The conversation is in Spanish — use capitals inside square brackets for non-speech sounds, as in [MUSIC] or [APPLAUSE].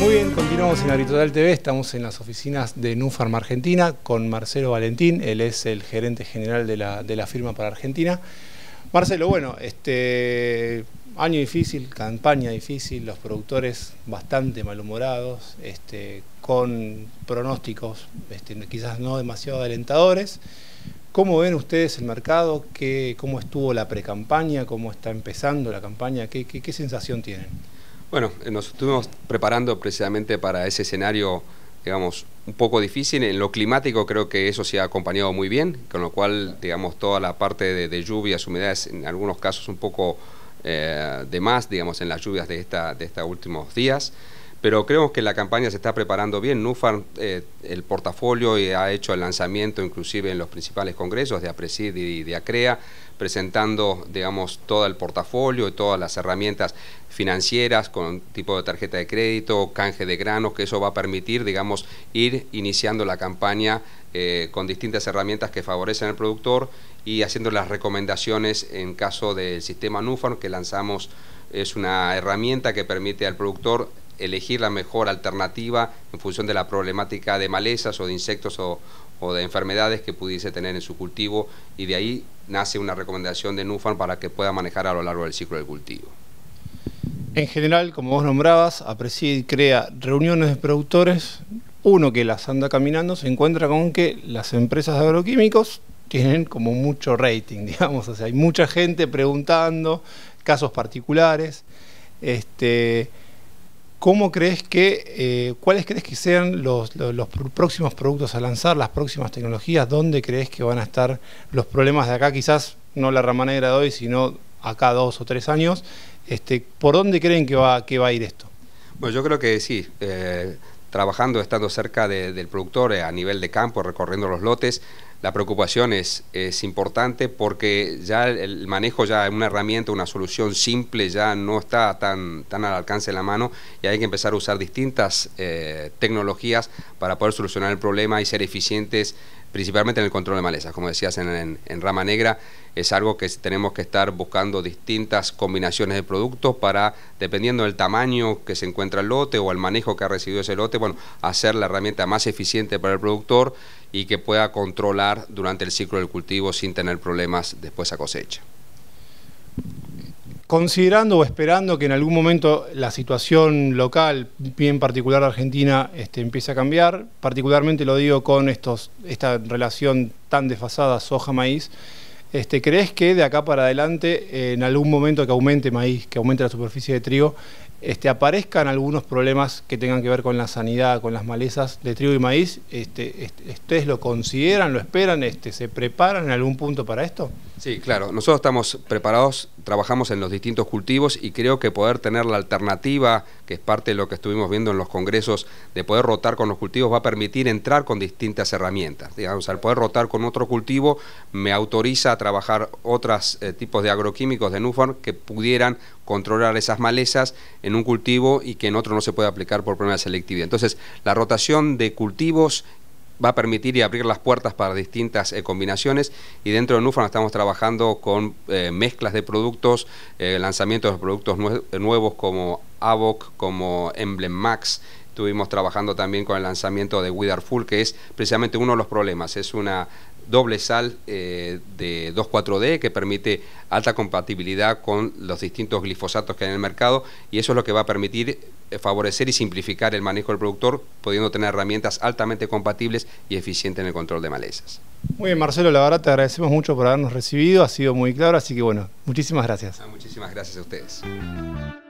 Muy bien, continuamos en Agritural TV, estamos en las oficinas de Nufarm Argentina con Marcelo Valentín, él es el gerente general de la, firma para Argentina. Marcelo, bueno, este año difícil, campaña difícil, los productores bastante malhumorados, este, con pronósticos este, quizás no demasiado alentadores. ¿Cómo ven ustedes el mercado? ¿Cómo estuvo la precampaña? ¿Cómo está empezando la campaña? qué sensación tienen? Bueno, eh, nos estuvimos preparando precisamente para ese escenario, digamos, un poco difícil. En lo climático creo que eso se ha acompañado muy bien, con lo cual, digamos, toda la parte de, lluvias, humedades, en algunos casos un poco eh, de más, digamos, en las lluvias de, esta, de estos últimos días pero creo que la campaña se está preparando bien. NUFAR, eh, el portafolio eh, ha hecho el lanzamiento inclusive en los principales congresos de APRESID y de ACREA, presentando, digamos, todo el portafolio y todas las herramientas financieras con tipo de tarjeta de crédito, canje de granos, que eso va a permitir, digamos, ir iniciando la campaña eh, con distintas herramientas que favorecen al productor y haciendo las recomendaciones en caso del sistema Nufarm que lanzamos. Es una herramienta que permite al productor elegir la mejor alternativa en función de la problemática de malezas o de insectos o, de enfermedades que pudiese tener en su cultivo y de ahí nace una recomendación de Nufan para que pueda manejar a lo largo del ciclo del cultivo. En general, como vos nombrabas, y crea reuniones de productores. Uno que las anda caminando se encuentra con que las empresas agroquímicos tienen como mucho rating, [LAUGHS] digamos, o sea, hay mucha gente preguntando, casos particulares. Este, ¿Cómo crees que, eh, cuáles crees que sean los, próximos productos a lanzar, las próximas tecnologías? ¿Dónde crees que van a estar los problemas de acá? Quizás no la rama negra de hoy, sino acá dos o tres años. Este, ¿Por dónde creen que va, que va a ir esto? Bueno, yo creo que sí. Eh, trabajando, estando cerca del productor eh, a nivel de campo, recorriendo los lotes, la preocupación es, importante porque ya el manejo ya una herramienta, una solución simple, ya no está tan, tan al alcance de la mano y hay que empezar a usar distintas eh, tecnologías para poder solucionar el problema y ser eficientes principalmente en el control de malezas. Como decías en, en, Rama Negra, es algo que tenemos que estar buscando distintas combinaciones de productos para, dependiendo del tamaño que se encuentra el lote o el manejo que ha recibido ese lote, bueno, hacer la herramienta más eficiente para el productor y que pueda controlar durante el ciclo del cultivo sin tener problemas después a cosecha. Considerando o esperando que en algún momento la situación local, bien particular Argentina, este, empiece a cambiar, particularmente lo digo con estos, esta relación tan desfasada soja-maíz, este, ¿Crees que de acá para adelante, eh, en algún momento que aumente maíz, que aumente la superficie de trigo, este, aparezcan algunos problemas que tengan que ver con la sanidad, con las malezas de trigo y maíz? Este, ¿Ustedes lo consideran, lo esperan, este, se preparan en algún punto para esto? Sí, claro. Nosotros estamos preparados, trabajamos en los distintos cultivos y creo que poder tener la alternativa, que es parte de lo que estuvimos viendo en los congresos, de poder rotar con los cultivos va a permitir entrar con distintas herramientas. Digamos, al poder rotar con otro cultivo me autoriza a trabajar otros eh, tipos de agroquímicos de Nufarm que pudieran controlar esas malezas en un cultivo y que en otro no se puede aplicar por problemas de selectividad. Entonces, la rotación de cultivos va a permitir y abrir las puertas para distintas eh, combinaciones y dentro de Nufran estamos trabajando con eh, mezclas de productos, lanzamiento eh, lanzamientos de productos nuevos como Avoc, como Emblem Max, estuvimos trabajando también con el lanzamiento de Wither Full, que es precisamente uno de los problemas, es una doble sal de 2,4-D que permite alta compatibilidad con los distintos glifosatos que hay en el mercado y eso es lo que va a permitir eh, favorecer y simplificar el manejo del productor, pudiendo tener herramientas altamente compatibles y eficientes en el control de malezas. Muy bien, Marcelo, la verdad te agradecemos mucho por habernos recibido, ha sido muy claro, así que bueno, muchísimas gracias. Ah, muchísimas gracias a ustedes.